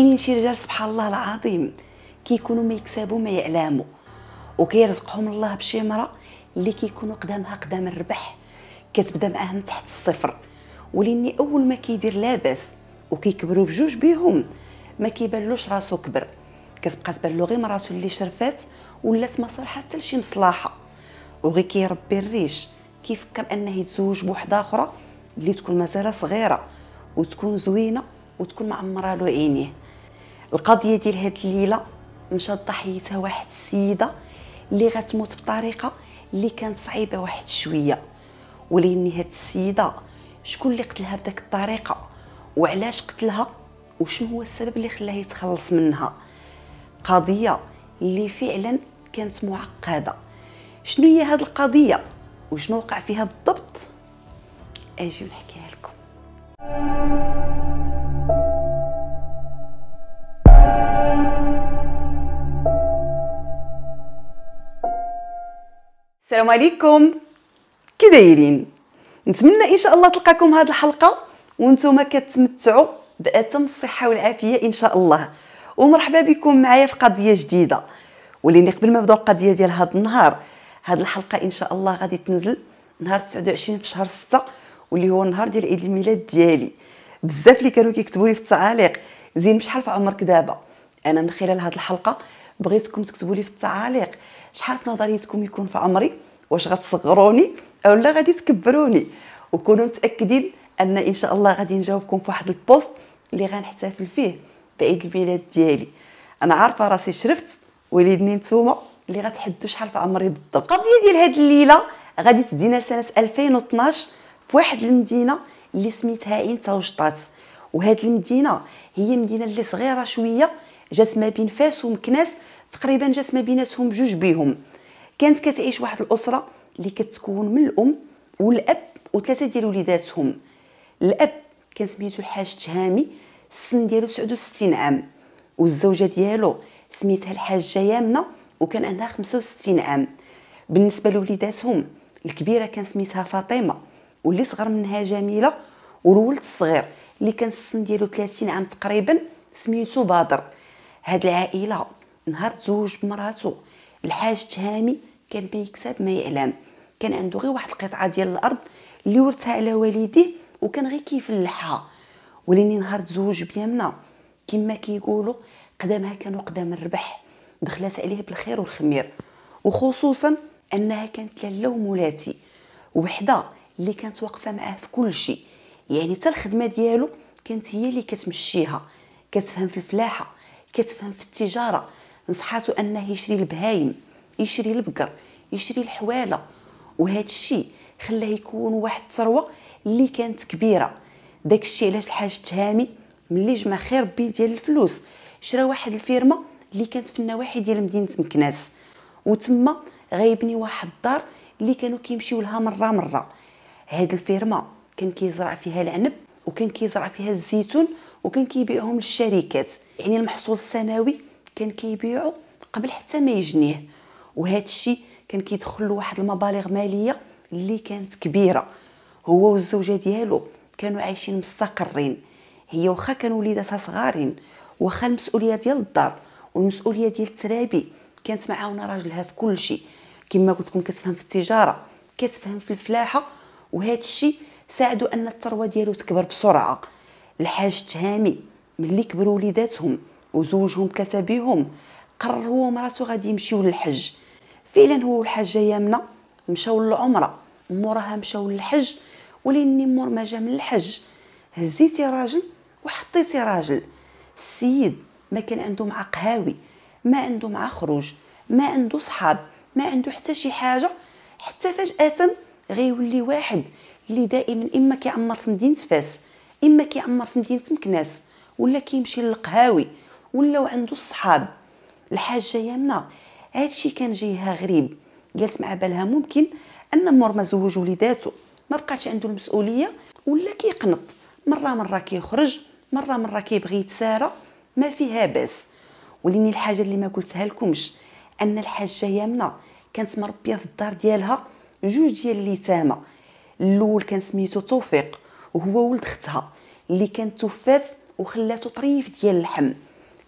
كاينين شي رجال سبحان الله العظيم كيكونوا ما يكسبوا ما يعلموا وكيرزقهم الله بشي مرة اللي كيكونوا قدامها قدام الربح كتبدا معاهم تحت الصفر ولاني اول ما كيدير لاباس وكيكبروا بجوج بيهم ما كيبانلوش راسو كبر كتبقى تبان له غير راسو اللي شرفات ولات ما صالحه حتى لشي مصلحه وغي كيربي الريش كيفكر انه يتزوج بوحده اخرى اللي تكون مازال صغيره وتكون زوينه وتكون معمره له عينيه القضيه ديال هاد الليله مشات ضحيتها واحد السيده اللي غتموت بطريقه اللي كانت صعيبه واحد شويه ولاني هاد السيده شكون اللي قتلها بداك الطريقه وعلاش قتلها وشنو هو السبب اللي خلاه يتخلص منها قضيه اللي فعلا كانت معقده شنو هي هاد القضيه وشنو وقع فيها بالضبط اجي ونحكيها لكم السلام عليكم كي دايرين نتمنى ان شاء الله تلقاكم هذه الحلقه وانتم كتمتعوا باتم الصحه والعافيه ان شاء الله ومرحبا بكم معايا في قضيه جديده وليني قبل ما نبدا القضيه ديال هذا النهار هذه الحلقه ان شاء الله غادي تنزل نهار 29 في شهر 6 واللي هو النهار ديال عيد الميلاد ديالي بزاف اللي كانوا كيكتبوا لي في التعاليق زين شحال في عمرك دابا انا من خلال هذه الحلقه بغيتكم تكتبوا لي في التعاليق شحال في نظريتكم يكون في عمري واش غتصغروني اولا غادي تكبروني وكونوا متاكدين ان ان شاء الله غادي نجاوبكم في واحد البوست اللي غنحتفل فيه بعيد الميلاد ديالي انا عارفه راسي شرفت وليدني نتوما اللي غتحدوا شحال في عمري بالضبط القضيه ديال هاد الليله غادي تدينا لسنه 2012 في واحد المدينه اللي سميتها عين وشطات وهاد المدينه هي مدينه اللي صغيره شويه جات ما بين فاس ومكناس تقريبا جات ما بيناتهم جوج بيهم كانت كتعيش واحد الاسره اللي كتكون من الام والاب وثلاثه ديال وليداتهم الاب كان سميتو الحاج تهامي السن ديالو 69 عام والزوجه ديالو سميتها الحاجه يامنه وكان عندها 65 عام بالنسبه لوليداتهم الكبيره كان سميتها فاطمه واللي صغر منها جميله والولد الصغير اللي كان السن ديالو 30 عام تقريبا سميتو بدر هاد العائله نهار تزوج بمراتو الحاج تهامي كان ما يكسب ما يعلم كان عنده غير واحد القطعه ديال الارض اللي ورثها على والديه وكان غير كيفلحها وليني نهار تزوج بيمنا كما كيقولوا قدامها كانوا قدام الربح دخلات عليه بالخير والخمير وخصوصا انها كانت لاله ومولاتي وحده اللي كانت واقفه معاه في كل شيء يعني حتى الخدمه ديالو كانت هي اللي كتمشيها كتفهم في الفلاحه كتفهم في التجاره نصحاتو انه يشري البهايم يشري البقر يشري الحواله وهذا الشيء خلاه يكون واحد الثروه اللي كانت كبيره داك الشيء علاش الحاج تهامي ملي جمع خير بي ديال الفلوس شرا واحد الفيرما اللي كانت في النواحي ديال مدينه مكناس وتما غيبني واحد الدار اللي كانوا كيمشيو لها مره مره هاد الفيرما كان كيزرع فيها العنب وكان كيزرع فيها الزيتون وكان كيبيعهم للشركات يعني المحصول السنوي كان كيبيعو قبل حتى ما يجنيه وهذا الشيء كان كيدخل له واحد المبالغ ماليه اللي كانت كبيره هو والزوجه ديالو كانوا عايشين مستقرين هي واخا كانوا وليداتها صغارين واخا المسؤوليه ديال الدار والمسؤوليه ديال الترابي كانت معاونه راجلها في كل شيء كما قلت لكم كتفهم في التجاره كتفهم في الفلاحه وهذا الشيء ساعدوا ان الثروه ديالو تكبر بسرعه الحاج تهامي ملي كبروا وليداتهم وزوجهم ثلاثه بيهم قرر هو ومراتو غادي يمشيو للحج فعلا هو والحاجه يامنه مشاو للعمره موراها مشاو للحج ولاني مور ما جا من الحج هزيتي راجل وحطيتي راجل السيد ما كان عنده مع قهاوي ما عنده مع خروج ما عنده صحاب ما عنده حتى شي حاجه حتى فجاه غيولي واحد اللي دائما اما كيعمر في مدينه فاس اما كيعمر في مدينه مكناس ولا كيمشي للقهاوي ولا عنده الصحاب الحاجه يمنا هادشي كان جايها غريب قالت مع بالها ممكن ان مور ما زوج وليداتو ما بقاش عنده المسؤوليه ولا كيقنط مره مره كيخرج مره مره كيبغي يتسارى ما فيها باس وليني الحاجه اللي ما قلتها لكمش ان الحاجه يمنه كانت مربيه في الدار ديالها جوج ديال اليتامى الاول كان سميتو توفيق وهو ولد اختها اللي كانت تفات وخلاتو طريف ديال اللحم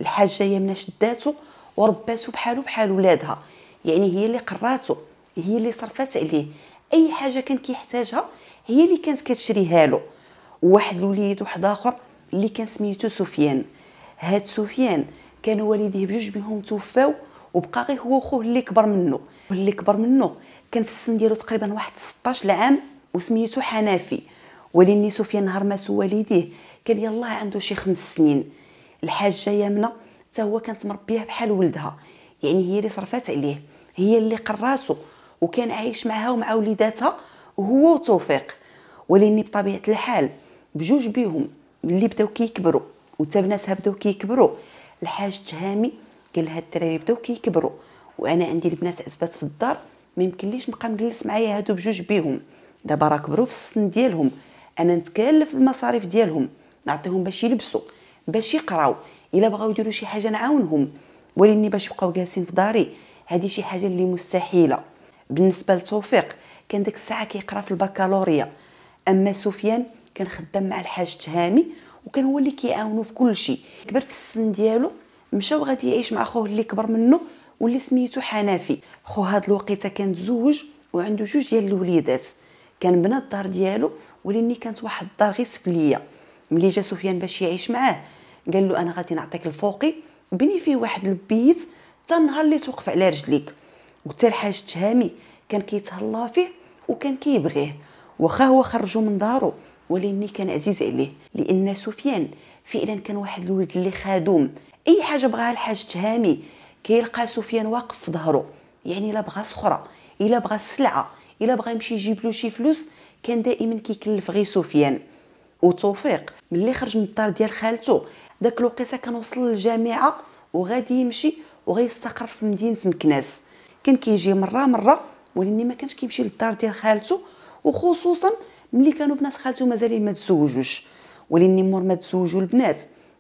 الحاجه يمنه شداتو ورباته بحالو بحال ولادها يعني هي اللي قراتو هي اللي صرفات عليه اي حاجه كان كيحتاجها هي اللي كانت كتشريها له واحد الوليد واحد اخر اللي كان سميتو سفيان هاد سفيان كان والديه بجوج بهم توفاو وبقى غير هو خوه اللي كبر منه واللي كبر منه كان في السن ديالو تقريبا واحد 16 عام وسميتو حنافي ولني سوفيا نهار مات والديه كان يلاه عنده شي خمس سنين الحاجه يمنه حتى هو كانت مربيه بحال ولدها يعني هي اللي صرفات عليه هي اللي قراتو وكان عايش معها ومع وليداتها وهو وتوفيق ولاني بطبيعه الحال بجوج بيهم اللي بداو كيكبروا وتا بناتها بداو كيكبروا الحاج تهامي قال لها الدراري بداو كيكبروا وانا عندي البنات عزبات في الدار ما يمكنليش نبقى نجلس معايا هادو بجوج بيهم دابا راه كبروا في السن ديالهم انا نتكلف المصاريف ديالهم نعطيهم باش يلبسوا باش يقراو الا بغاو يديروا شي حاجه نعاونهم ولاني باش يبقاو جالسين في داري هذه شي حاجه اللي مستحيله بالنسبه لتوفيق كان ديك الساعه كيقرا في البكالوريا اما سفيان كان خدام مع الحاج تهامي وكان هو اللي كيعاونو في كل شيء كبر في السن ديالو مشى وغادي يعيش مع خوه اللي كبر منه واللي سميتو حنافي خو هاد الوقيته كان تزوج وعنده جوج ديال الوليدات كان بنى الدار ديالو ولاني كانت واحد الدار غير سفليه ملي جا سفيان باش يعيش معاه قال له انا غادي نعطيك الفوقي بني فيه واحد البيت حتى النهار اللي توقف على رجليك وحتى الحاج تهامي كان كيتهلا فيه وكان كيبغيه واخا هو خرجو من دارو ولاني كان عزيز عليه لان سفيان فعلا كان واحد الولد اللي خادوم اي حاجه بغاها الحاج تهامي كيلقى سفيان واقف في ظهره يعني الا بغى صخره الا بغى سلعه الا بغى يمشي يجيب له شي فلوس كان دائما كيكلف غير سفيان وتوفيق ملي خرج من الدار ديال خالته داك الوقيته كان وصل للجامعه وغادي يمشي وغيستقر في مدينه مكناس كان كيجي مره مره ولكن ما كانش كيمشي للدار ديال خالته وخصوصا ملي كانوا بنات خالته مازالين ما تزوجوش ولكن مور ما تزوجوا البنات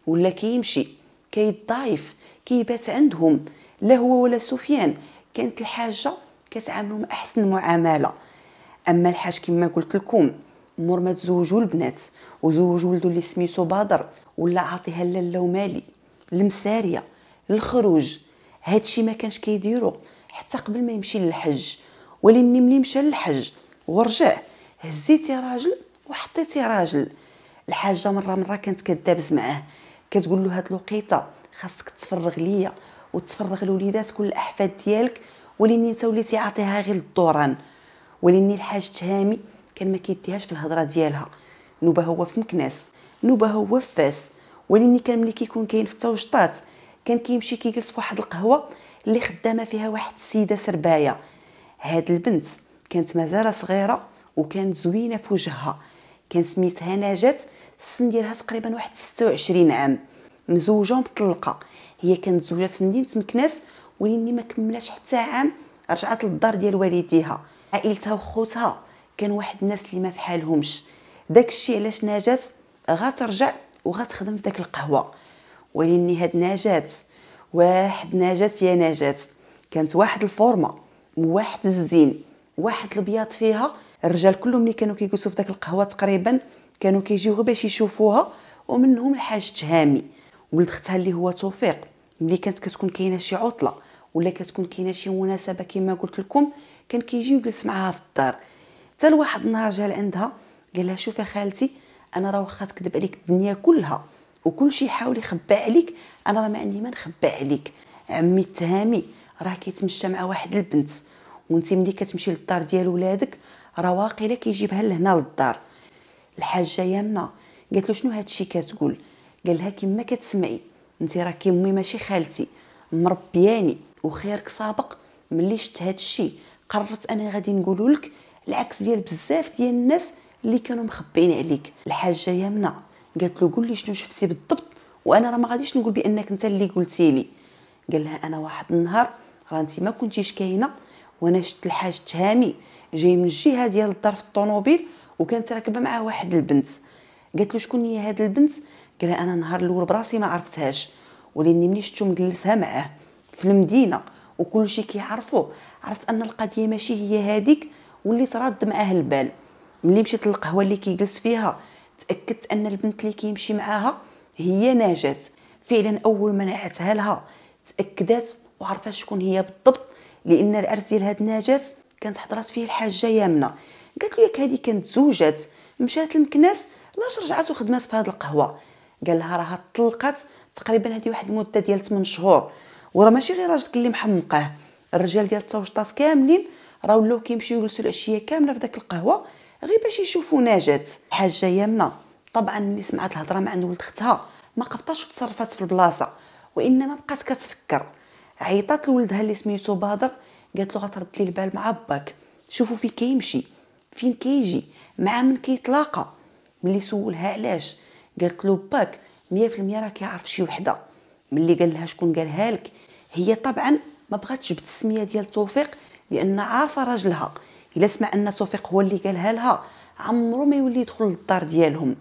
ولا كيمشي كيضايف كيبات عندهم لا هو ولا سفيان كانت الحاجه كتعاملهم احسن معامله اما الحاج كما قلت لكم مور ما تزوجوا البنات وزوجوا ولدو اللي سميتو بدر ولا عاطيها لالا ومالي المساريه الخروج هادشي ما كانش كيديرو حتى قبل ما يمشي للحج ولكن ملي مشى للحج ورجع هزيتي راجل وحطيتي راجل الحاجه مره مره كانت كدابز معاه كتقول له هاد الوقيته خاصك تفرغ ليا وتفرغ لوليداتك والاحفاد ديالك ولاني انت وليتي عاطيها غير الدوران ولاني الحاج تهامي كان ما كيديهاش في الهضره ديالها نوبه هو في مكناس نوبه هو في فاس ولاني كان ملي كيكون كاين في التوشطات كان كيمشي كيجلس في واحد القهوه اللي خدامه فيها واحد السيده سربايه هاد البنت كانت مازال صغيره وكانت زوينه في وجهها كان سميتها نجاة السن ديالها تقريبا واحد 26 عام مزوجه ومطلقه هي كانت زوجات في مدينه مكناس وليني ما كملاش حتى عام رجعت للدار ديال والديها عائلتها وخوتها كان واحد الناس اللي ما فحالهمش داك الشيء علاش نجات غترجع وغتخدم في داك القهوه وليني هاد نجات واحد نجات يا نجات كانت واحد الفورمه واحد الزين واحد البياض فيها الرجال كلهم اللي كانوا كيجلسوا في داك القهوه تقريبا كانوا كيجيو غير باش يشوفوها ومنهم الحاج تهامي ولد اختها اللي هو توفيق ملي كانت كتكون كاينه شي عطله ولا كتكون كاينه شي مناسبه كما قلت لكم كان كيجي يجلس معاها في الدار حتى لواحد النهار جا لعندها قال لها شوفي خالتي انا راه واخا تكذب عليك الدنيا كلها وكل شيء حاول يخبى عليك انا راه ما عندي ما نخبى عليك عمي التهامي راه كيتمشى مع واحد البنت وانت ملي كتمشي للدار ديال ولادك راه واقيلا كيجيبها لهنا للدار الحاجه يمنه قالت له شنو هادشي كتقول قال لها كما كتسمعي انت راكي امي ماشي خالتي مربياني وخيرك سابق ملي شفت هذا الشيء قررت انا غادي نقول لك العكس ديال بزاف ديال الناس اللي كانوا مخبين عليك الحاجه يمنى قالت له قول لي شنو شفتي بالضبط وانا راه ما غاديش نقول بانك انت اللي قلتي لي قال لها انا واحد النهار راه انت ما كنتيش كاينه وانا شفت الحاج تهامي جاي من الجهه ديال الدار في الطوموبيل وكانت راكبه معاه واحد البنت قالت له شكون هي هاد البنت قال لها انا نهار الاول براسي ما عرفتهاش ولاني ملي شفتو مجلسها معاه في المدينه وكل شيء كيعرفوه عرفت ان القضيه ماشي هي هذيك وليت راد معاه البال ملي مشيت للقهوه اللي كيجلس فيها تاكدت ان البنت اللي كيمشي معاها هي نجاة فعلا اول ما نعتها لها تاكدات وعرفت شكون هي بالضبط لان العرس ديال هاد نجاة كانت حضرات فيه الحاجه يامنه قالت لي ياك كانت زوجات مشات لمكناس لاش رجعات وخدمات في هاد القهوه قال لها راها طلقات تقريبا هادي واحد المده ديال 8 شهور وراه ماشي غير راجلك اللي محمقاه الرجال ديال التوشطات كاملين راه ولاو كيمشيو يجلسوا العشيه كامله في داك القهوه غير باش يشوفوا نجاة الحاجه يمنه طبعا ملي سمعت الهضره مع ولد اختها ما قبطاش وتصرفات في البلاصه وانما بقات كتفكر عيطات لولدها اللي سميتو باهضر قالت له غترد لي البال مع باك شوفوا فين كيمشي فين كيجي مع من كيتلاقى ملي سولها علاش قالت له باك 100% راه كيعرف شي وحده ملي قال لها شكون قالها لك هي طبعا ما بغاتش بالتسميه ديال توفيق لان عارفه راجلها الا سمع ان توفيق هو اللي قالها لها عمرو ما يولي يدخل للدار ديالهم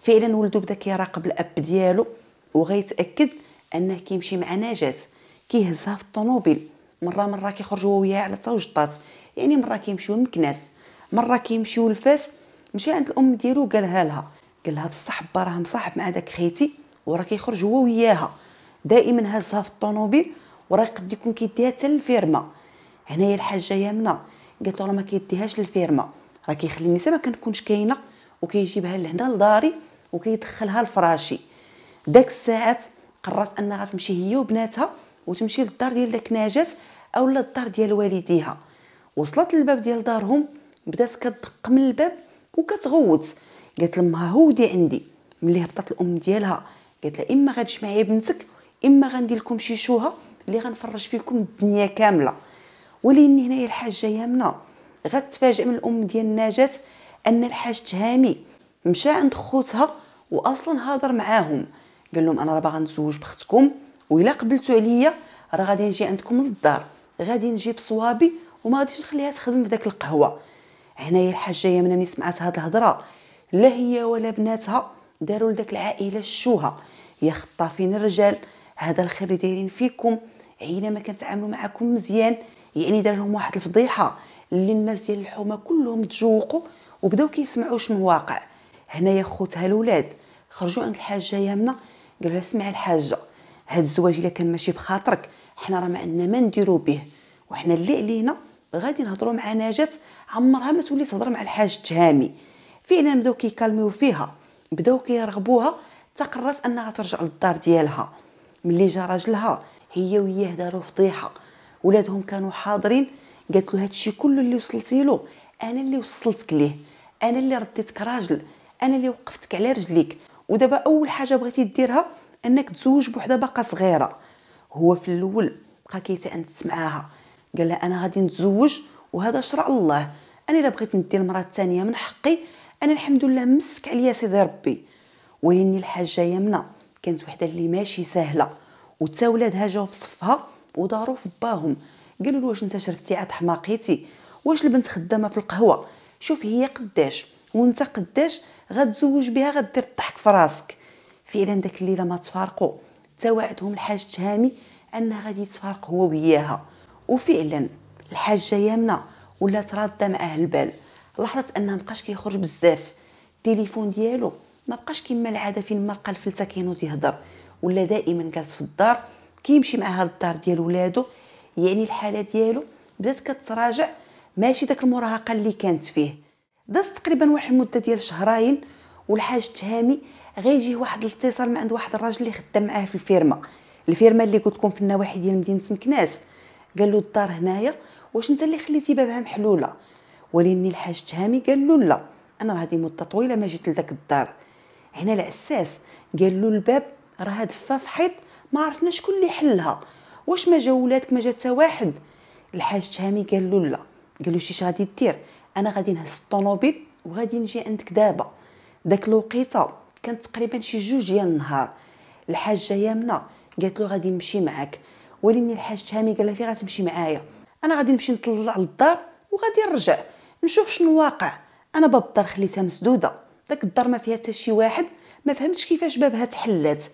فعلا ولدو بدا كيراقب الاب ديالو وغيتاكد انه كيمشي مع نجاة كيهزها في الطوموبيل مره مره كيخرجوا وياها على توجطات يعني مره كيمشيو لمكناس مره كيمشيو لفاس مشى عند الام ديالو قالها لها قالها بصح با راه مصاحب مع داك خيتي وراه كيخرج هو وياها دائما هازها في الطونوبيل وراه قد يكون كيديها حتى للفيرما هنايا الحاجه يمنى قالت راه ما كيديهاش للفيرما راه كيخليني النساء ما كنكونش كاينه وكيجيبها لهنا لداري وكيدخلها لفراشي داك الساعات قررت انها تمشي هي وبناتها وتمشي للدار ديال داك نجاة اولا الدار ديال والديها وصلت للباب ديال دارهم بدات كتدق من الباب وكتغوت قالت لها هودي عندي ملي هبطت الام ديالها قالت لها اما غتجمعي بنتك اما غندير لكم شي شوهه اللي غنفرج فيكم الدنيا كامله ولكن هنايا الحاجه يامنا غتفاجئ من الام ديال نجاة ان الحاج تهامي مشى عند خوتها واصلا هضر معاهم قال لهم انا راه باغا نتزوج بختكم والا قبلتوا عليا راه غادي نجي عندكم للدار غادي نجيب صوابي وما غاديش نخليها تخدم في داك القهوه هنايا الحاجه يا ملي سمعت هاد الهضره لا هي ولا بناتها داروا لداك العائله الشوهه يا خطافين الرجال هذا الخير اللي دايرين فيكم عينا ما كنتعاملوا معكم مزيان يعني دار لهم واحد الفضيحه اللي الناس ديال الحومه كلهم تجوقوا وبداو كيسمعوا شنو واقع هنايا خوتها الاولاد خرجوا عند الحاجه يامنه قالوا لها اسمعي الحاجه هاد الزواج الا كان ماشي بخاطرك حنا راه ما عندنا ما نديرو به وحنا اللي علينا غادي نهضروا مع نجات عمرها ما تولي تهضر مع الحاج تهامي فعلا بداو كيكالميو فيها بداو كيرغبوها تقررت انها ترجع للدار ديالها ملي جا راجلها هي وياه داروا فضيحه ولادهم كانوا حاضرين قالت له هادشي كله اللي وصلتي له انا اللي وصلتك ليه انا اللي رديتك راجل انا اللي وقفتك على رجليك ودابا اول حاجه بغيتي ديرها انك تزوج بوحده باقا صغيره هو في الاول بقى كيتعنت معاها قال لها انا غادي نتزوج وهذا شرع الله انا الا بغيت ندي المراه الثانيه من حقي انا الحمد لله مسك عليا سيدي ربي وليني الحاجه يمنه كانت وحده اللي ماشي سهله وتا ولادها جاو في صفها وداروا في باهم قالوا له واش انت شرفتي عاد حماقيتي واش البنت خدامه في القهوه شوف هي قداش وانت قداش غتزوج بها غدير الضحك في راسك فعلا داك الليله ما تفارقوا تا وعدهم الحاج تهامي انها غادي يتفارق هو وياها وفعلا الحاجه يامنه ولات راضه مع اهل البال لاحظت انها مبقاش كيخرج بزاف التليفون ديالو ما بقاش كما العاده فين ما لقى الفلته كينو تيهضر ولا دائما جالس في الدار كيمشي مع هاد الدار ديال ولادو يعني الحاله ديالو بدات كتراجع ماشي داك المراهقه اللي كانت فيه دازت تقريبا واحد المده ديال شهرين والحاج تهامي غيجيه واحد الاتصال من عند واحد الراجل اللي خدام معاه في الفيرما الفيرما اللي قلت لكم في النواحي ديال مدينه مكناس قال له الدار هنايا واش انت اللي خليتي بابها محلوله ولكن الحاج تهامي قال له لا انا راه هذه مده طويله ما جيت لذاك الدار هنا العساس قال له الباب راه دفه في حيط ما عرفناش شكون اللي حلها واش ما جاولاتك ولادك ما جا واحد الحاج تهامي قال له لا قال له شيش غادي دير انا غادي نهز الطوموبيل وغادي نجي عندك دابا داك الوقيته كانت تقريبا شي جوج ديال النهار الحاجه يامنه قالت له غادي نمشي معاك وليني الحاج تهامي قال لها فين غتمشي معايا انا غادي نمشي نطلع للدار وغادي نرجع نشوف شنو واقع انا باب الدار خليتها مسدوده داك الدار ما فيها حتى شي واحد ما فهمتش كيفاش بابها تحلات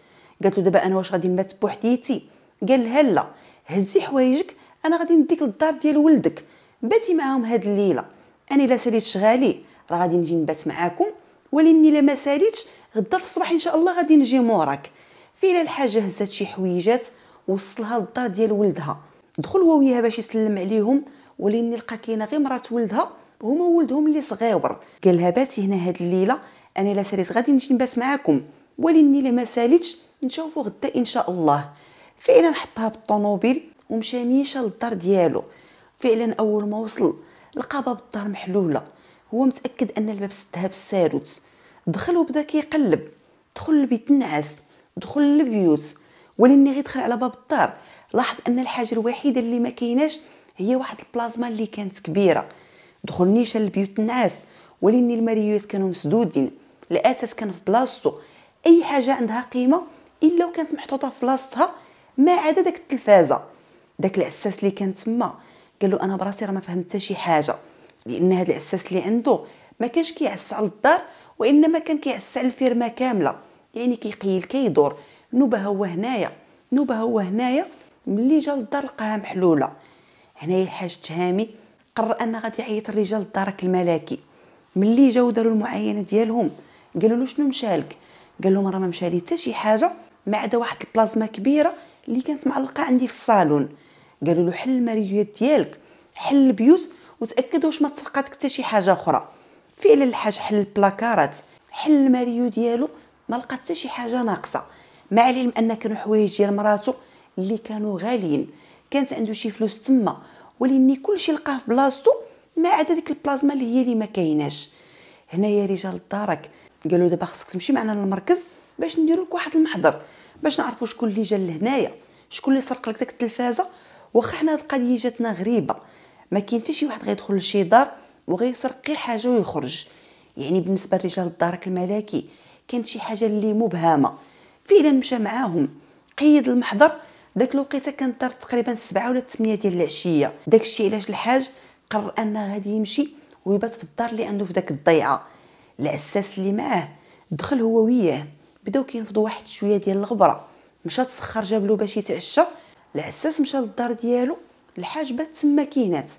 قالت له دابا انا واش غادي نبات بوحديتي قال لها لا هزي حوايجك انا غادي نديك للدار ديال ولدك باتي معاهم هاد الليله انا الا ساليت شغالي راه غادي نجي نبات معاكم ولكن الا ما ساليتش غدا في الصباح ان شاء الله غادي نجي موراك فيلا الحاجه هزات شي حويجات وصلها للدار ديال ولدها دخل هو وياها باش يسلم عليهم ولكن لقى كاينه غير مرات ولدها هما ولدهم اللي صغيور قال لها باتي هنا هاد الليله انا لا ساليت غادي نجي نبات معاكم ولني اللي ما نشوفو غدا ان شاء الله فعلا حطها بالطوموبيل ومشى نيشا للدار ديالو فعلا اول ما وصل لقى باب الدار محلوله هو متاكد ان الباب سدها بالساروت دخل وبدا كيقلب دخل لبيت النعاس دخل للبيوت ولني غير دخل على باب الدار لاحظ ان الحاجه الوحيده اللي ما كايناش هي واحد البلازما اللي كانت كبيره دخلنيش لبيوت النعاس ولين الماريوس كانوا مسدودين الاساس كان في بلاصتو اي حاجه عندها قيمه الا وكانت محطوطه في بلاصتها ما عدا داك التلفازه داك العساس اللي كان تما قال له انا براسي راه ما فهمت حتى شي حاجه لان هذا العساس اللي عنده ما كانش كيعس على الدار وانما كان كيعس على الفيرما كامله يعني كيقيل كيدور نوبه هو هنايا نوبه هو هنايا ملي جا للدار لقاها محلوله هنايا الحاج تهامي قرر ان غادي يعيط الرجال الدرك الملكي ملي جاو داروا المعاينه ديالهم قالوا له شنو مشالك قال لهم راه ما مشالي حتى شي حاجه ما عدا واحد البلازما كبيره اللي كانت معلقه عندي في الصالون قالوا له حل الماريوات ديالك حل البيوت وتاكد واش ما تسرقاتك حتى شي حاجه اخرى فعلا الحاج حل البلاكارات حل الماريو ديالو ما لقى حتى شي حاجه ناقصه مع العلم ان كانوا حوايج ديال مراتو اللي كانوا غاليين كانت عنده شي فلوس تما ولكن كلشي لقاه في بلاصتو ما عدا ديك البلازما اللي هي اللي ما كايناش هنايا رجال الدرك قالوا دابا خصك تمشي معنا للمركز باش نديروا لك واحد المحضر باش نعرفوا شكون اللي جا لهنايا شكون اللي سرق لك داك التلفازه واخا حنا هاد القضيه جاتنا غريبه ما كاين حتى شي واحد غيدخل لشي دار وغيسرق غير حاجه ويخرج يعني بالنسبه لرجال الدرك الملكي كانت شي حاجه اللي مبهمه فعلا مشى معاهم قيد المحضر داك الوقيته كانت دارت تقريبا 7 ولا 8 ديال العشيه داكشي علاش الحاج قرر انه غادي يمشي ويبات في الدار اللي عنده في داك الضيعه العساس اللي معاه دخل هو وياه بداو كينفضوا واحد شويه ديال الغبره مشى تسخر جاب له باش يتعشى العساس مشى للدار ديالو الحاج بات تما كينات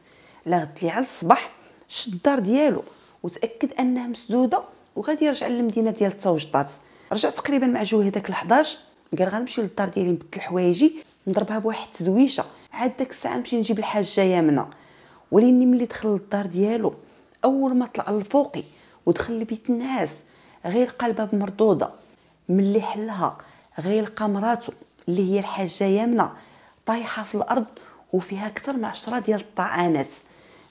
لا غد لي على الصباح شد الدار ديالو وتاكد انها مسدوده وغادي يرجع للمدينه ديال التوجطات رجع تقريبا مع جوه هذاك ال11 قال غنمشي للدار ديالي نبدل حوايجي نضربها بواحد التزويشه عاد داك الساعه نمشي نجيب الحاجه يامنه ولكن ملي دخل للدار ديالو اول ما طلع لفوقي ودخل لبيت الناس غير لقى الباب مردوده ملي حلها غير لقى مراتو اللي هي الحاجه يامنه طايحه في الارض وفيها اكثر من عشرة ديال الطعانات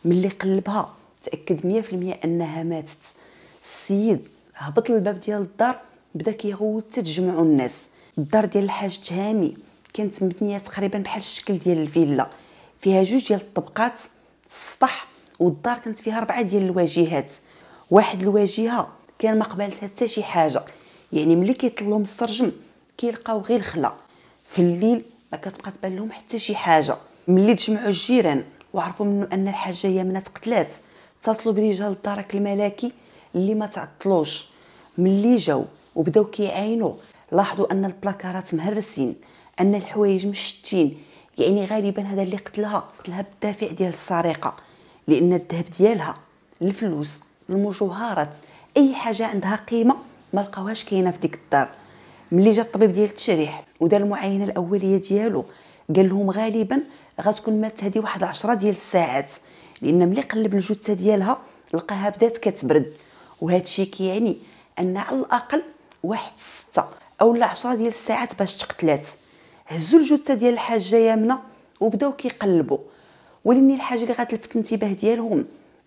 ملي قلبها تاكد مية انها ماتت السيد هبط للباب ديال الدار بدا كيغوت تجمعوا الناس الدار ديال الحاج تهامي كانت مبنيه تقريبا بحال الشكل ديال الفيلا فيها جوج ديال الطبقات السطح والدار كانت فيها ربعه ديال الواجهات واحد الواجهه كان مقبلتها حتى شي حاجه يعني ملي كيطلعوا من السرجم كيلقاو غير الخلا في الليل ما كتبقى تبان لهم حتى شي حاجه ملي تجمعوا الجيران وعرفوا منو ان الحاجه من تقتلات اتصلوا برجال الدرك الملكي اللي ما تعطلوش ملي جاو وبداو كيعاينوا لاحظوا ان البلاكارات مهرسين ان الحوايج مشتين يعني غالبا هذا اللي قتلها قتلها بالدافع ديال السرقه لان الذهب ديالها الفلوس المجوهرات اي حاجه عندها قيمه ما لقاوهاش كاينه في ديك الدار ملي جا الطبيب ديال التشريح ودار المعاينه الاوليه ديالو قال لهم غالبا غتكون ماتت هذه واحد عشرة ديال الساعات لان ملي قلب الجثه ديالها لقاها بدات كتبرد وهذا الشيء كيعني ان على الاقل واحد ستة او العشرة ديال الساعات باش تقتلات هزوا الجثه ديال الحاجه يامنه وبداو كيقلبوا ولكن الحاجه اللي غتلفت الانتباه ديالهم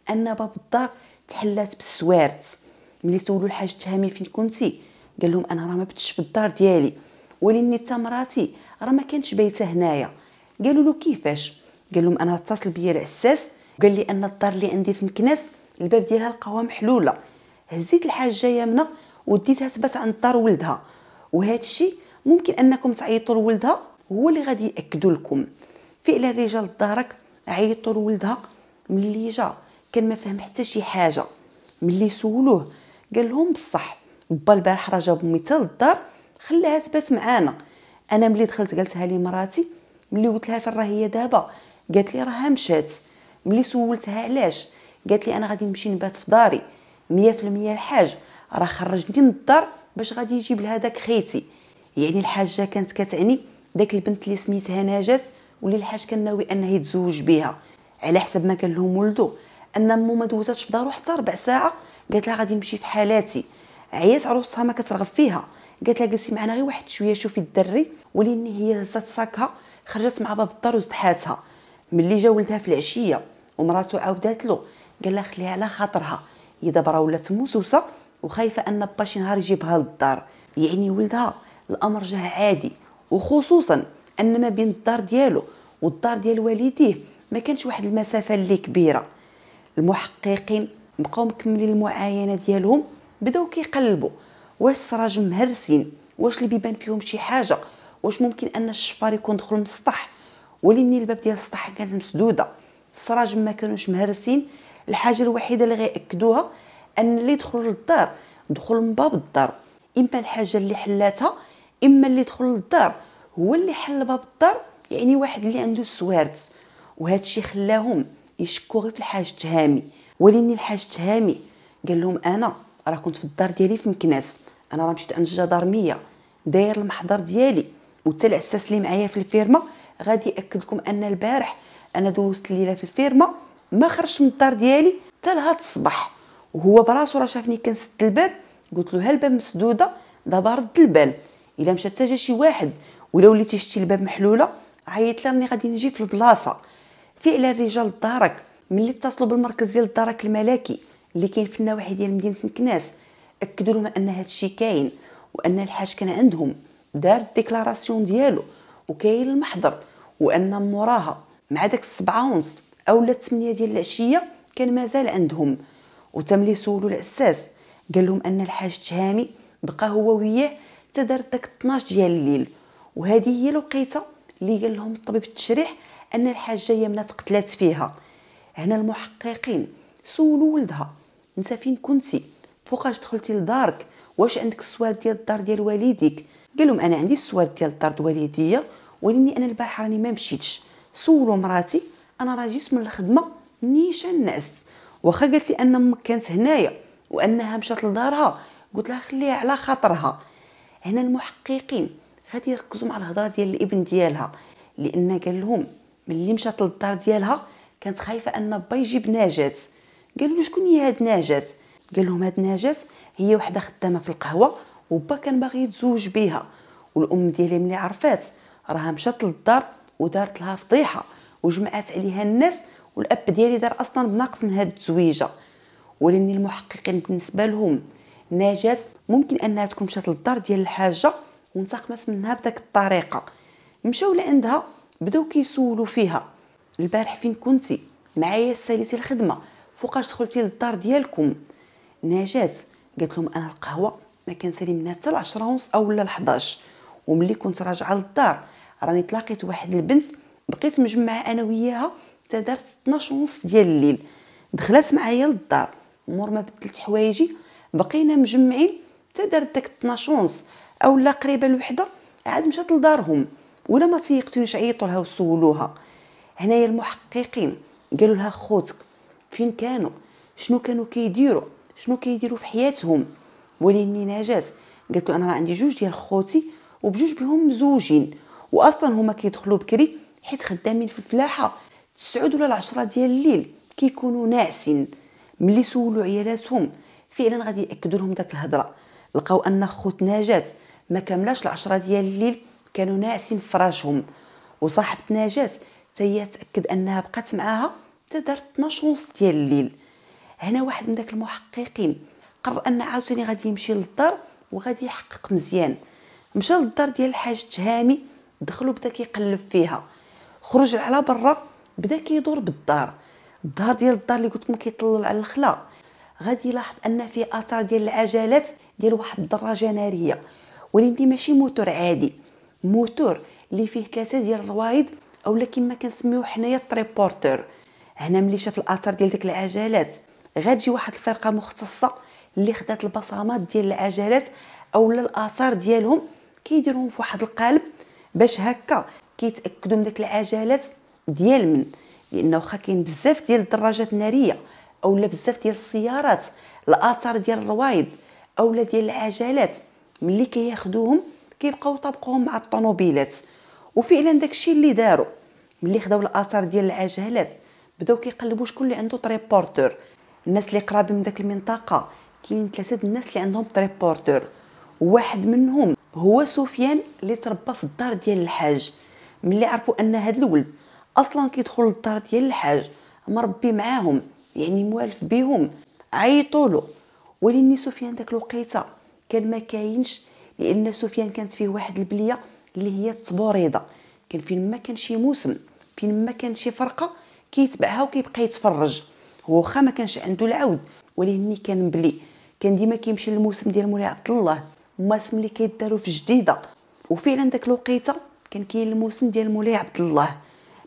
ان باب الدار تحلات بالسوارت ملي سولوا الحاج التهامي فين كنتي قال لهم انا راه ما بتش في الدار ديالي ولاني حتى مراتي راه ما كانتش بايته هنايا قالوا له كيفاش قال لهم انا اتصل بيا العساس وقال لي ان الدار اللي عندي في مكناس الباب ديالها لقاوها محلوله هزيت الحاجه يامنه وديتها تبات عند دار ولدها وهذا الشيء ممكن انكم تعيطوا لولدها هو اللي غادي ياكدوا لكم فعلا رجال دارك عيطوا لولدها ملي جا كان ما فهم حتى شي حاجه ملي سولوه قال لهم بصح با البارح راه جاب امي حتى للدار خلاها تبات معانا انا ملي دخلت قالتها لي مراتي ملي قلت لها فين راه هي دابا قالت لي راها مشات ملي سولتها علاش قالت لي انا غادي نمشي نبات في داري 100% الحاج راه خرجني من الدار باش غادي يجيب لها داك خيتي يعني الحاجه كانت كتعني داك البنت اللي سميتها نجات واللي الحاج كان ناوي انه يتزوج بها على حسب ما كان لهم ولدو ان امو ما دوزاتش في دارو حتى ربع ساعه قالت لها غادي نمشي في حالاتي عيات عروستها ما كترغب فيها قالت لها جلسي معنا غير واحد شويه شوفي الدري ولين هي هزات صاكها خرجت مع باب الدار وزدحاتها ملي جا ولدها في العشيه ومراته عاودات له قال لها خليها على خاطرها هي دابا راه ولات موسوسه وخايفه ان با شي نهار يجيبها للدار يعني ولدها الامر جاه عادي وخصوصا ان ما بين الدار ديالو والدار ديال والديه ما كانش واحد المسافه اللي كبيره المحققين بقاو مكملين المعاينه ديالهم بداو كيقلبوا واش السراج مهرسين واش اللي بيبان فيهم شي حاجه واش ممكن ان الشفار يكون دخل من السطح ولان الباب ديال السطح كانت مسدوده السراج ما كانوش مهرسين الحاجه الوحيده اللي غياكدوها ان اللي يدخل للدار دخل من باب الدار اما الحاجه اللي حلاتها اما اللي دخل للدار هو اللي حل باب الدار يعني واحد اللي عنده سوارت وهذا الشيء خلاهم يشكوا غير في الحاج تهامي وليني الحاج تهامي قال لهم انا راه كنت في الدار ديالي في مكناس انا راه مشيت انجا الجدارميه داير المحضر ديالي وتا العساس اللي معايا في الفيرما غادي ياكدكم ان البارح انا دوزت الليله في الفيرما ما خرجت من الدار ديالي حتى لهاد الصباح وهو براسو راه شافني كنسد الباب قلت له ها الباب مسدوده دابا رد البال الا مشات جا شي واحد ولا وليتي شتي الباب محلوله عيط لي راني غادي نجي في البلاصه فعلا رجال الدارك ملي اتصلوا بالمركز ديال الدرك الملكي اللي كاين في النواحي ديال مدينه مكناس اكدوا لهم ان هذا الشيء كاين وان الحاج كان عندهم دار الديكلاراسيون ديالو وكاين المحضر وان موراها مع داك السبعة ونص اولا 8 ديال العشيه كان مازال عندهم وتم لي سولو العساس قال لهم ان الحاج تهامي بقى هو وياه حتى دار داك 12 ديال الليل وهذه هي الوقيته اللي قال لهم الطبيب التشريح ان الحاجه يمنه تقتلات فيها هنا المحققين سولوا ولدها انت فين كنتي فوقاش دخلتي لدارك واش عندك السوار ديال الدار ديال والديك قال لهم انا عندي السوار ديال الدار ديال والديا ولاني انا البارحه راني ما مشيتش سولوا مراتي انا راجيس من الخدمه نيشان نعس واخا قالت لي ان امك كانت هنايا وانها مشات لدارها قلت لها خليها على خاطرها هنا المحققين غادي يركزوا مع الهضره ديال الابن ديالها لان قال لهم ملي مشات للدار ديالها كانت خايفه ان با يجيب نجات قالوا له شكون هي هاد نجات قال لهم هاد نجات هي وحده خدامه في القهوه وبا كان باغي يتزوج بها والام ديالي ملي عرفات راها مشات للدار ودارت لها فضيحه وجمعات عليها الناس والاب ديالي دار اصلا بناقص من هاد الزويجه ولاني المحققين بالنسبه لهم نجاة ممكن انها تكون مشات للدار ديال الحاجه وانتقمت منها بداك الطريقه مشاو لعندها بداو كيسولوا فيها البارح فين كنتي معايا ساليتي الخدمه فوقاش دخلتي للدار ديالكم نجاة قالت لهم انا القهوه ما سالي منها حتى العشرة ونص اولا ل 11 وملي كنت راجعه للدار راني تلاقيت واحد البنت بقيت مجمعه انا وياها حتى دارت 12 ونص ديال الليل دخلت معايا للدار مور ما بدلت حوايجي بقينا مجمعين حتى دارت داك 12 ونص اولا قريبه لوحده عاد مشات لدارهم ولا ما تيقتونيش عيطوا لها وسولوها هنايا المحققين قالوا لها خوتك فين كانوا شنو كانوا كيديروا شنو كيديروا في حياتهم وليني نجاة قالت له انا راه عندي جوج ديال خوتي وبجوج بهم مزوجين واصلا هما كيدخلوا بكري حيت خدامين في الفلاحه تسعود ولا العشرة ديال الليل كيكونوا ناعسين ملي سولوا عيالاتهم فعلا غادي ياكدوا لهم داك الهضره لقاو ان خوت نجاة ما كملاش العشرة ديال الليل كانوا ناعسين فراشهم وصاحبة نجاة هي تاكد انها بقات معاها حتى دارت 12 ونص ديال الليل هنا واحد من داك المحققين قرر ان عاوتاني غادي يمشي للدار وغادي يحقق مزيان مشى للدار ديال الحاج تهامي دخلوا بدا كيقلب فيها خرج على برا بدا كيدور بالدار الظهر ديال الدار اللي قلت لكم كيطلل على الخلا غادي يلاحظ ان فيه اثار ديال العجلات ديال واحد الدراجه ناريه ولكن ماشي موتور عادي موتور اللي فيه ثلاثه ديال الروايد اولا كما كنسميو حنايا التريبورتور هنا ملي شاف الاثار ديال ديك العجلات غتجي واحد الفرقه مختصه اللي خدات البصمات ديال العجلات اولا الاثار ديالهم كيديرهم في واحد القالب باش هكا كيتاكدوا من ديك العجلات ديال من لانه واخا كاين بزاف ديال الدراجات الناريه اولا بزاف ديال السيارات الاثار ديال الروايد اولا ديال العجلات ملي كياخدوهم كيبقاو طابقوهم مع الطوموبيلات وفعلا داكشي اللي داروا ملي خداو الاثار ديال العجلات بداو كيقلبوا شكون اللي عنده تريبورتور الناس اللي قرابين من داك المنطقه كاين ثلاثه الناس اللي عندهم تريبورتور واحد منهم هو سفيان اللي تربى في الدار ديال الحاج ملي عرفوا ان هاد الولد اصلا كيدخل للدار ديال الحاج مربي معاهم يعني موالف بهم عيطوا له ولكن سفيان داك الوقيته كان ما كاينش لان سفيان كانت فيه واحد البليه اللي هي التبوريضه كان فين ما كان شي موسم فين ما كان شي فرقه كيتبعها وكيبقى يتفرج هو واخا ما كانش عنده العود ولكن كان مبلي كان ديما كيمشي للموسم ديال مولاي عبد الله المواسم اللي كيداروا في جديده وفعلا داك الوقيته كان كاين الموسم ديال مولاي عبد الله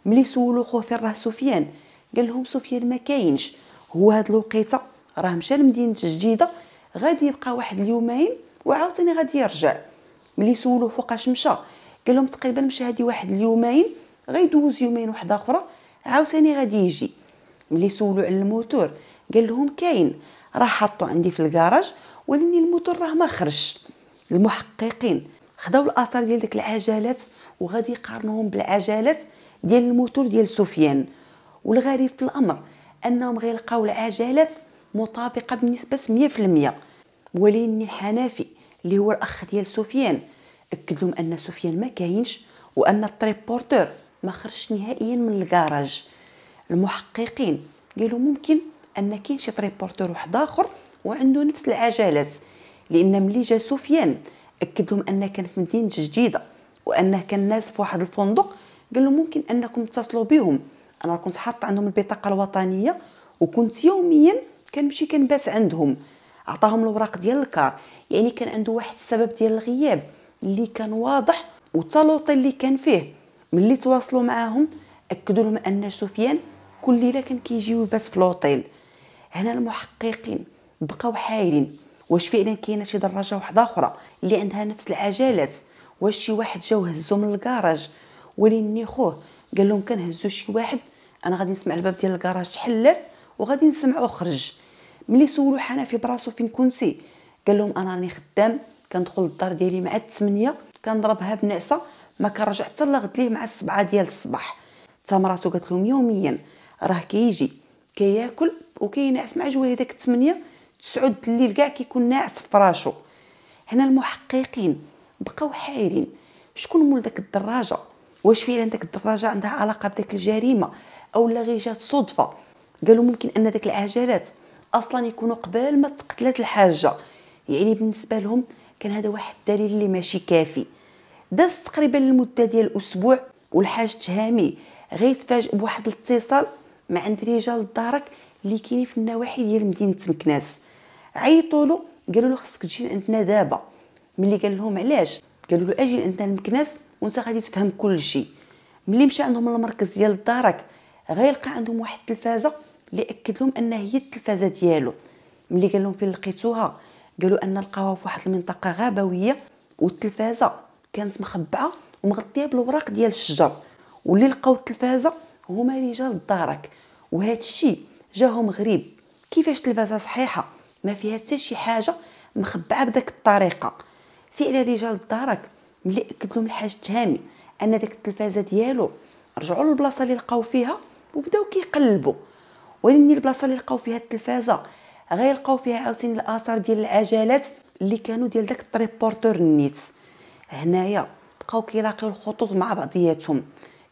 ملي سولو خوه فين راه سفيان قال لهم سفيان ما كاينش هو هاد الوقيته راه مشى لمدينه جديده غادي يبقى واحد اليومين وعاوتاني غادي يرجع ملي سولوه فوقاش مشى قال لهم تقريبا مشى هادي واحد اليومين غيدوز يومين وحده اخرى عاوتاني غادي يجي ملي سولو على الموتور قال لهم كاين راه حطو عندي في الكراج ولكن الموتور راه ما خرجش المحققين خداو الاثار ديال ديك العجلات وغادي يقارنوهم بالعجلات ديال الموتور ديال سفيان والغريب في الامر انهم غيلقاو العجلات مطابقه بنسبه 100% ولين الحنافي اللي هو الاخ ديال سفيان اكد لهم ان سفيان ما كاينش وان التريبورتور ما خرجش نهائيا من الكراج المحققين قالوا ممكن ان كاين شي تريبورتور واحد اخر وعنده نفس العجلات لان ملي جا سفيان اكد لهم ان كان في مدينه جديده وانه كان ناس في واحد الفندق قال له ممكن انكم تتصلوا بهم انا كنت حاطه عندهم البطاقه الوطنيه وكنت يوميا كنمشي كنبات عندهم عطاهم الوراق ديال الكار يعني كان عنده واحد السبب ديال الغياب اللي كان واضح والتلوط اللي كان فيه ملي تواصلوا معاهم اكدوا لهم ان سفيان كل ليله كان كيجي ويبات في لوطيل هنا المحققين بقاو حايرين واش فعلا كاينه شي دراجه واحده اخرى اللي عندها نفس العجلات واش شي واحد جا وهزو من الكراج وليني خوه قال لهم كنهزو شي واحد انا غادي نسمع الباب ديال الكراج تحلات وغادي نسمعو خرج ملي سولو حنفي براسو فين كنتي قال لهم انا راني خدام كندخل للدار ديالي مع التمنية كنضربها بنعسه ما كنرجع حتى لغد ليه مع السبعة ديال الصباح حتى مراتو قالت لهم يوميا راه كيجي كياكل وكينعس مع جوه داك التمنية تسعود الليل كاع كيكون ناعس في فراشو هنا المحققين بقاو حايرين شكون مول داك الدراجه واش فعلا ديك الدراجه عندها علاقه بداك الجريمه او لا غير جات صدفه قالوا ممكن ان ديك العجلات اصلا يكونوا قبل ما تقتلات الحاجه يعني بالنسبه لهم كان هذا واحد الدليل اللي ماشي كافي داز تقريبا المده ديال اسبوع والحاج تهامي غير تفاجئ بواحد الاتصال مع عند رجال الدارك اللي كاينين في النواحي ديال مدينه مكناس عيطوا له قالوا له خصك تجي عندنا دابا ملي قال لهم علاش قالوا له اجي عندنا لمكناس ونتا غادي تفهم كل شيء ملي مشى عندهم المركز ديال الدارك غيلقى عندهم واحد التلفازه اللي اكد لهم انها هي التلفازه ديالو ملي قال لهم فين لقيتوها قالوا ان لقاوها في واحد المنطقه غابويه والتلفازه كانت مخبعه ومغطيه بالوراق ديال الشجر واللي لقاو التلفازه هما رجال الدارك وهذا الشيء جاهم غريب كيفاش التلفازه صحيحه ما فيها حتى شي حاجه مخبعه بداك الطريقه فعلا رجال الدارك ملي اكد لهم الحاج تهامي ان داك التلفازه ديالو رجعوا للبلاصه اللي لقاو فيها وبداو كيقلبوا ولكن البلاصه اللي لقاو فيها التلفازه غير لقاو فيها عاوتاني الاثار ديال العجلات اللي كانوا ديال داك التريبورتور نيت هنايا بقاو كيلاقيو الخطوط مع بعضياتهم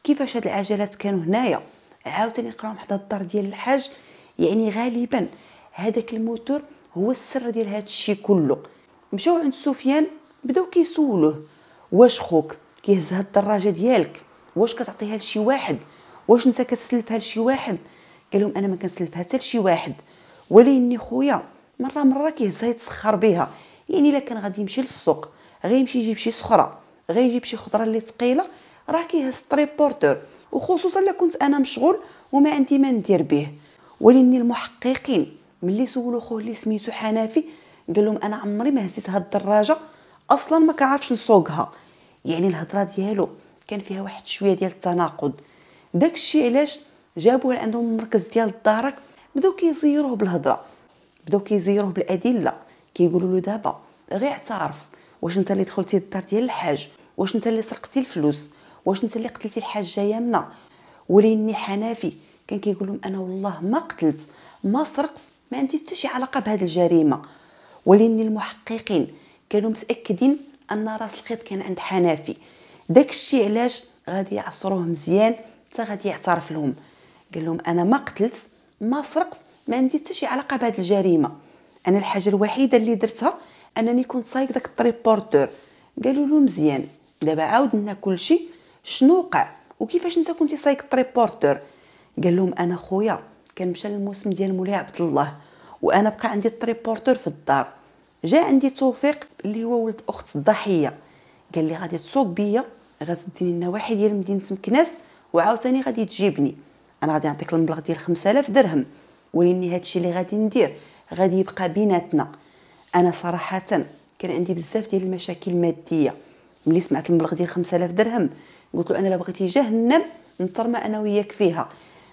كيفاش هاد العجلات كانوا هنايا عاوتاني لقاو حدا الدار ديال الحاج يعني غالبا هذاك الموتور هو السر ديال هادشي كله مشاو عند سفيان بداو كيسولوه واش خوك كيهز هاد الدراجه ديالك واش كتعطيها لشي واحد واش انت كتسلفها لشي واحد قال لهم انا ما كنسلفها حتى لشي واحد ولكن خويا مره مره كيهزها يتسخر بها يعني الا كان غادي يمشي للسوق غيمشي يجيب شي صخره غيجيب شي خضره اللي ثقيله راه كيهز طريبورتور وخصوصا الا كنت انا مشغول وما عندي ما ندير به ولكن المحققين ملي سولوا خوه اللي سميتو حنافي قال لهم انا عمري ما هزيت هاد الدراجه اصلا ما كنعرفش نسوقها يعني الهضره ديالو كان فيها واحد شويه ديال التناقض داكشي علاش جابوه لعندهم المركز ديال الدارك بداو كيزيروه بالهضره بداو كيزيروه بالادله كيقولوا له دابا غير اعترف واش انت اللي دخلتي الدار ديال الحاج واش انت اللي سرقتي الفلوس واش انت اللي قتلتي الحاجه يامنا وليني حنافي كان كيقول لهم انا والله ما قتلت ما سرقت ما عندي حتى شي علاقه بهذه الجريمه وليني المحققين كانوا متاكدين ان راس الخيط كان عند حنافي داك الشيء علاش غادي يعصروه مزيان حتى غادي يعترف لهم قال لهم انا ما قتلت ما سرقت ما عندي حتى شي علاقه بهاد الجريمه انا الحاجه الوحيده اللي درتها انني كنت سايق داك الطريبورتور قالوا له مزيان دابا عاود لنا كلشي شنو وقع وكيفاش انت كنتي سايق الطريبورتور قال لهم انا خويا كان مشى للموسم ديال مولاي عبد الله وانا بقى عندي الطريبورتور في الدار جا عندي توفيق اللي هو ولد اخت الضحيه قال لي غادي تسوق بيا غادي تديني لنا واحد ديال مدينه مكناس وعاوتاني غادي تجيبني انا غادي نعطيك المبلغ ديال 5000 درهم ولكن هادشي اللي غادي ندير غادي يبقى بيناتنا انا صراحه كان عندي بزاف ديال المشاكل الماديه ملي سمعت المبلغ ديال 5000 درهم قلت له انا لا بغيتي جهنم نترمى انا وياك فيها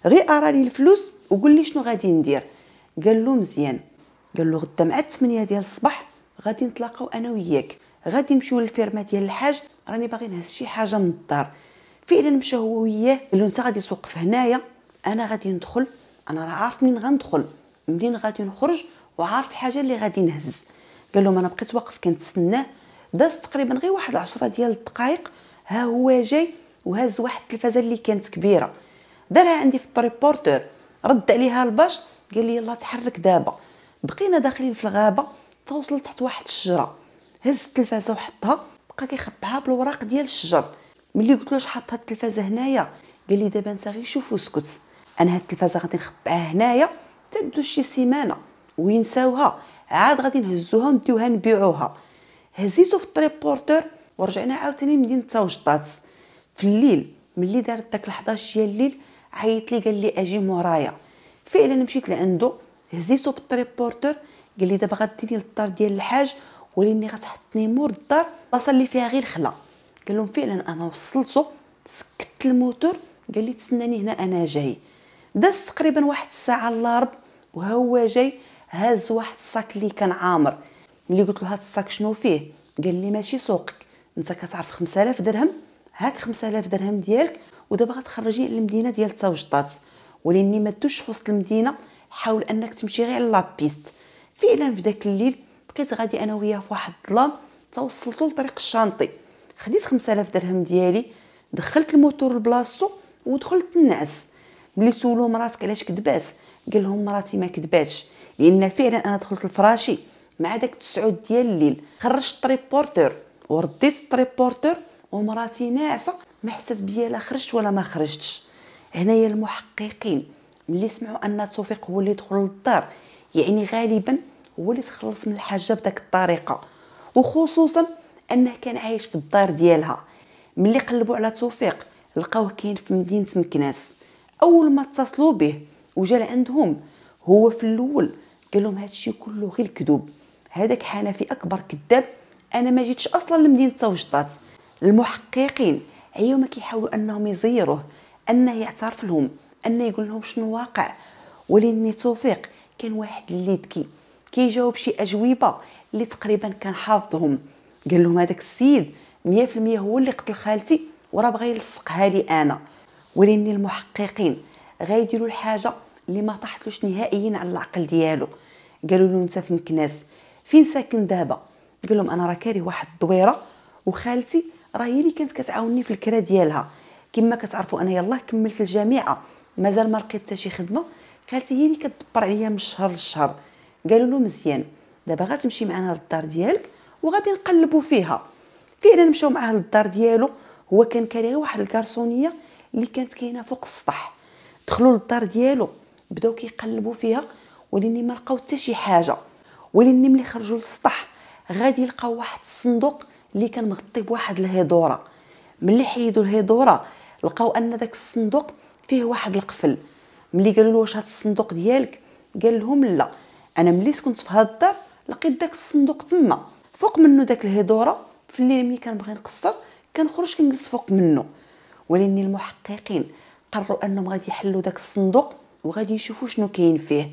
غير اراني الفلوس وقول لي شنو غادي ندير قال له مزيان قال له غدا مع 8 ديال الصباح غادي نتلاقاو انا وياك غادي نمشيو للفيرما ديال الحاج راني باغي نهز شي حاجه من الدار فعلا مشى هو وياه قال له انت غادي توقف هنايا انا غادي ندخل انا راه عارف منين غندخل منين غادي نخرج وعارف الحاجه اللي غادي نهز قال ما انا بقيت واقف كنتسناه داز تقريبا غير واحد العشرة ديال الدقائق ها هو جاي وهز واحد التلفازه اللي كانت كبيره دارها عندي في الطريبورتور رد عليها الباش قال لي يلا تحرك دابا بقينا داخلين في الغابه توصل تحت واحد الشجره هز التلفازه وحطها بقى كيخبعها بالوراق ديال الشجر ملي قلت له حط هاد التلفازه هنايا قال لي دابا انت غير شوف وسكت انا هاد التلفازه غادي نخبعها هنايا تدوز شي سيمانه وينساوها عاد غادي نهزوها ونديوها نبيعوها هزيتو في التريبورتور ورجعنا عاوتاني لمدينه توجطات في الليل ملي دارت داك ال11 ديال الليل عيط لي قال لي اجي مورايا فعلا مشيت لعندو هزيتو بالتريبورتور قال لي دابا غديني للدار ديال الحاج وريني غتحطني مور الدار البلاصه اللي فيها غير خلا قال لهم فعلا انا وصلتو سكت الموتور قال لي تسناني هنا انا جاي داز تقريبا واحد الساعه الا وها هو جاي هاز واحد الصاك اللي كان عامر ملي قلت له هاد الصاك شنو فيه قال لي ماشي سوقك انت كتعرف 5000 درهم هاك 5000 درهم ديالك ودابا غتخرجي للمدينه ديال تاوجطات وليني ما دوش في وسط المدينه حاول انك تمشي غير لابيست فعلا في داك الليل بقيت غادي انا وياه في واحد الظلام توصلتو لطريق الشانطي خديت 5000 درهم ديالي دخلت الموتور لبلاصتو ودخلت النعس ملي سولو مراتك علاش كذبات قال لهم مراتي ما كذباتش لان فعلا انا دخلت لفراشي مع داك التسعود ديال الليل خرجت التريبورتور ورديت التريبورتور ومراتي ناعسه ما حسات بيا لا خرجت ولا ما خرجتش هنايا المحققين ملي سمعوا ان توفيق هو اللي دخل للدار يعني غالبا هو اللي تخلص من الحاجه بداك الطريقه وخصوصا انه كان عايش في الدار ديالها ملي قلبوا على توفيق لقاوه كاين في مدينه مكناس اول ما اتصلوا به وجا لعندهم هو في الاول قال لهم هادشي كله غير كذوب هذاك حنفي اكبر كذاب انا ما جيتش اصلا لمدينه توجطات المحققين عيوما أيوة ما كيحاولوا انهم يزيروه انه يعترف لهم ان يقول لهم شنو واقع ولاني توفيق كان واحد اللي ذكي كيجاوب شي اجوبه اللي تقريبا كان حافظهم قال لهم هذاك السيد 100% هو اللي قتل خالتي وراه بغى يلصقها لي انا ولاني المحققين غيديروا الحاجه اللي ما طاحتلوش نهائيا على العقل ديالو قالوا له انت في مكناس فين ساكن دابا قال لهم انا راه كاري واحد الدويره وخالتي راه هي اللي كانت كتعاوني في الكرا ديالها كما كتعرفوا انا يلاه كملت الجامعه مازال ما لقيت حتى شي خدمه قالت هي اللي كتدبر عليا من شهر لشهر قالوا له مزيان دابا غتمشي معنا للدار ديالك وغادي نقلبوا فيها فعلا مشاو معاه للدار ديالو هو كان كاري واحد الكارسونيه اللي كانت كاينه فوق السطح دخلوا للدار ديالو بداو كيقلبوا فيها ولاني ما لقاو حتى شي حاجه ولاني ملي خرجوا للسطح غادي يلقاو واحد الصندوق اللي كان مغطي بواحد الهيدوره ملي حيدوا الهيدوره لقاو ان داك الصندوق فيه واحد القفل ملي قالوا له واش هذا الصندوق ديالك قال لهم لا انا ملي كنت في هذا الدار لقيت داك الصندوق تما فوق منه داك الهضوره في الليل ملي كنبغي نقصر كنخرج كنجلس فوق منه ولكن المحققين قرروا انهم غادي يحلوا داك الصندوق وغادي يشوفوا شنو كاين فيه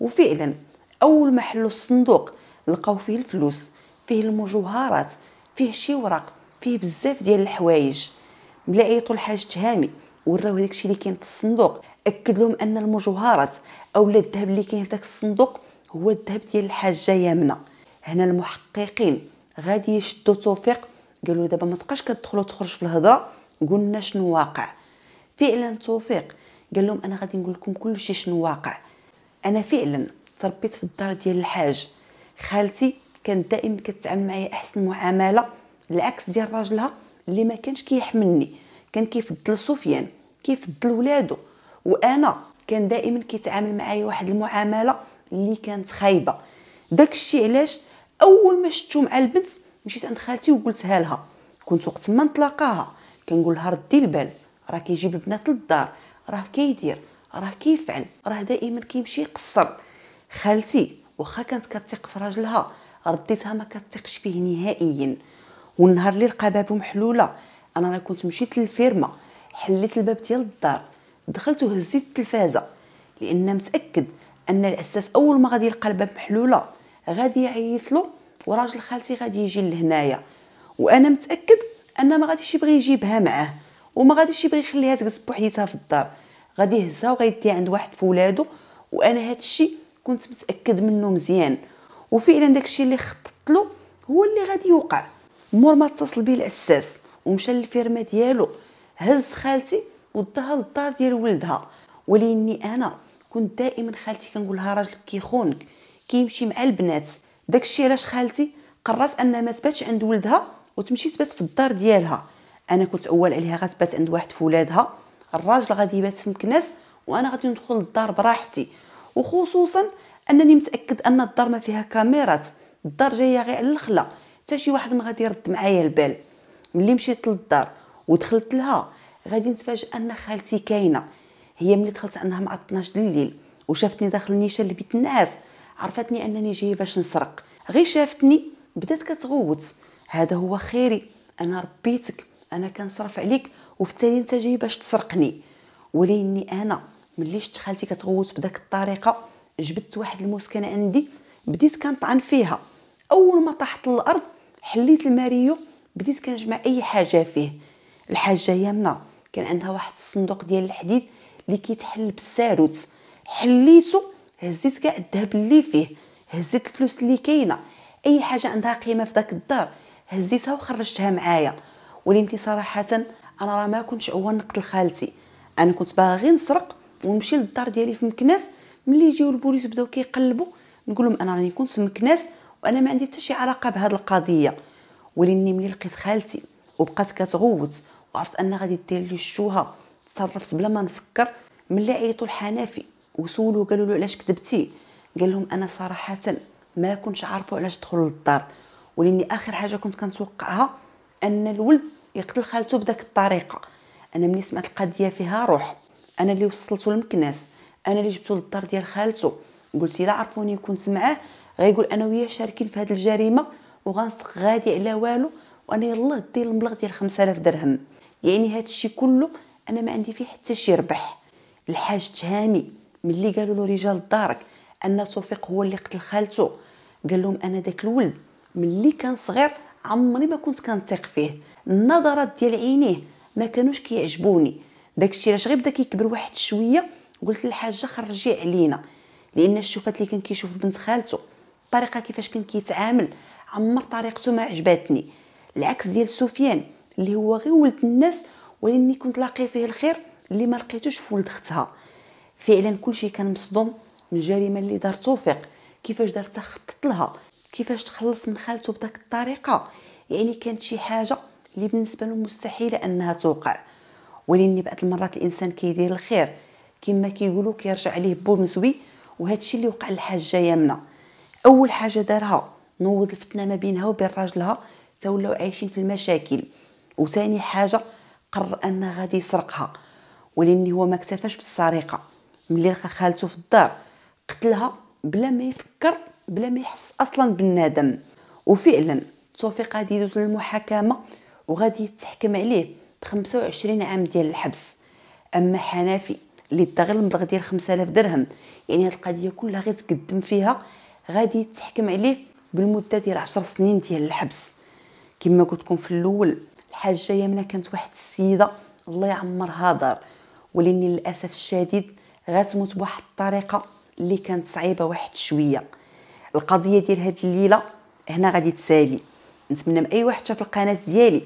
وفعلا اول ما حلوا الصندوق لقاو فيه الفلوس فيه المجوهرات فيه شي ورق فيه بزاف ديال الحوايج ملي عيطوا لحاج تهامي وراو داكشي اللي كاين في الصندوق اكد لهم ان المجوهرات او الذهب اللي كاين في داك الصندوق هو الذهب ديال الحاجه يمنى هنا المحققين غادي يشدوا توفيق قالوا دابا ما تبقاش كتدخل وتخرج في الهضره قلنا شنو واقع فعلا توفيق قال لهم انا غادي نقول لكم كلشي شنو واقع انا فعلا تربيت في الدار ديال الحاج خالتي كانت دائما كتعامل معايا احسن معامله العكس ديال راجلها اللي ما كانش كيحملني كي كان كيفضل سفيان كيفضل ولادو وانا كان دائما كيتعامل معايا واحد المعامله اللي كانت خايبه داكشي علاش اول ما شفتو مع البنت مشيت عند خالتي وقلتها لها كنت وقت ما نتلاقاها كنقول لها ردي البال راه كيجيب البنات للدار راه كيدير راه كيفعل راه دائما كيمشي يقصر خالتي واخا كانت كتيق في راجلها رديتها ما كتثقش فيه نهائيا والنهار اللي بابو محلوله انا انا كنت مشيت للفيرما حليت الباب ديال الدار دخلت وهزيت التلفازه لان متاكد ان الاساس اول ما غادي يلقى الباب محلوله غادي يعيط له وراجل خالتي غادي يجي لهنايا وانا متاكد ان ما غاديش يبغي يجيبها معاه وما غاديش يبغي يخليها تجلس بوحديتها في الدار غادي يهزها وغيديها عند واحد فولادو وانا هادشي كنت متاكد منه مزيان وفعلا داكشي اللي خططت له هو اللي غادي يوقع مور ما اتصل به الاساس ومشى للفيرما ديالو هز خالتي وداها للدار ديال ولدها ولاني انا كنت دائما خالتي كنقول لها راجلك كيخونك كيمشي مع البنات داكشي علاش خالتي قررت انها ما تباتش عند ولدها وتمشي تبات في الدار ديالها انا كنت اول عليها غتبات عند واحد فولادها الراجل غادي يبات في مكناس وانا غادي ندخل للدار براحتي وخصوصا انني متاكد ان الدار ما فيها كاميرات الدار جايه غير على الخلا حتى شي واحد ما غادي يرد معايا البال ملي مشيت للدار ودخلت لها غادي نتفاجئ ان خالتي كاينه هي ملي دخلت عندها مع 12 الليل وشافتني داخل النيشه بيت الناس عرفتني انني جاي باش نسرق غير شافتني بدات كتغوت هذا هو خيري انا ربيتك انا كنصرف عليك وفي التالي انت جاي باش تسرقني وليني انا ملي شفت خالتي كتغوت بداك الطريقه جبدت واحد المسكنه عندي بديت كنطعن فيها اول ما طاحت للارض حليت الماريو بديت كنجمع اي حاجه فيه الحاجه يمنى كان عندها واحد الصندوق ديال الحديد اللي كيتحل بالساروت حليتو هزيت كاع الذهب اللي فيه هزيت الفلوس اللي كاينه اي حاجه عندها قيمه في داك الدار هزيتها وخرجتها معايا ولكن صراحه انا راه ما كنتش عوان نقتل خالتي انا كنت باغي نسرق ونمشي للدار ديالي في مكناس ملي يجيو البوليس بداو كيقلبوا نقول لهم انا راني كنت في مكناس وانا ما عندي حتى شي علاقه بهذه القضيه ولاني ملي لقيت خالتي وبقات كتغوت وعرفت ان غادي دير لي الشوها تصرفت بلا ما نفكر ملي عيطوا الحنفي وسولو قالوا له علاش كذبتي قال لهم انا صراحه ما كنتش عارفه علاش دخل للدار ولاني اخر حاجه كنت كنتوقعها ان الولد يقتل خالته بداك الطريقه انا ملي سمعت القضيه فيها روح انا اللي وصلته للمكناس انا اللي جبته للدار ديال خالته قلت الا عرفوني كنت معاه غيقول انا وياه شاركين في هذه الجريمه وغنصدق غادي على والو وانا يلاه دي المبلغ ديال 5000 درهم يعني هذا الشيء كله انا ما عندي فيه حتى شي ربح الحاج تهامي ملي قالوا له رجال دارك ان توفيق هو اللي قتل خالته قال لهم انا داك الولد ملي كان صغير عمري ما كنت كنثق فيه النظرات ديال عينيه ما كانوش كيعجبوني داكشي علاش غير بدا كيكبر واحد شويه قلت للحاجه خرجيه علينا لان الشوفات اللي كان كيشوف بنت خالته الطريقه كيفاش كان كيتعامل عمر طريقته ما عجباتني العكس ديال سفيان اللي هو غير ولد الناس ولاني كنت لاقي فيه الخير اللي ما لقيتوش في ولد اختها فعلا كلشي كان مصدوم من الجريمه اللي دار توفيق كيفاش دارتها خطط لها كيفاش تخلص من خالته بداك الطريقه يعني كانت شي حاجه اللي بالنسبه له مستحيله انها توقع ولاني بعض المرات الانسان كيدير الخير كما كيقولوا كيرجع عليه بومزوي وهذا الشيء اللي وقع للحاجه يمنى اول حاجه دارها نوض الفتنه ما بينها وبين راجلها ولاو عايشين في المشاكل وثاني حاجه قرر انه غادي يسرقها ولكن هو ما اكتفاش بالسرقه ملي لقى خالته في الدار قتلها بلا ما يفكر بلا ما يحس اصلا بالندم وفعلا توفيق غادي يدوز للمحاكمه وغادي يتحكم عليه ب 25 عام ديال الحبس اما حنافي اللي داغ المبلغ ديال 5000 درهم يعني هاد القضيه كلها غير تقدم فيها غادي يتحكم عليه بالمده ديال 10 سنين ديال الحبس كما قلت لكم في الاول الحاجه يمنه كانت واحد السيده الله يعمرها دار ولاني للاسف الشديد غتموت بواحد الطريقه اللي كانت صعيبه واحد شويه القضيه ديال هاد الليله هنا غادي تسالي نتمنى من اي واحد شاف القناه ديالي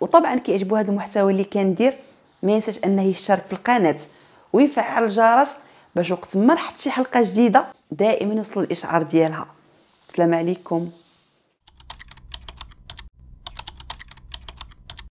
وطبعا كيعجبو هذا المحتوى اللي كندير ما ينساش انه يشترك في القناه ويفعل الجرس باش وقت ما نحط شي حلقه جديده دائما يوصل الاشعار ديالها السلام عليكم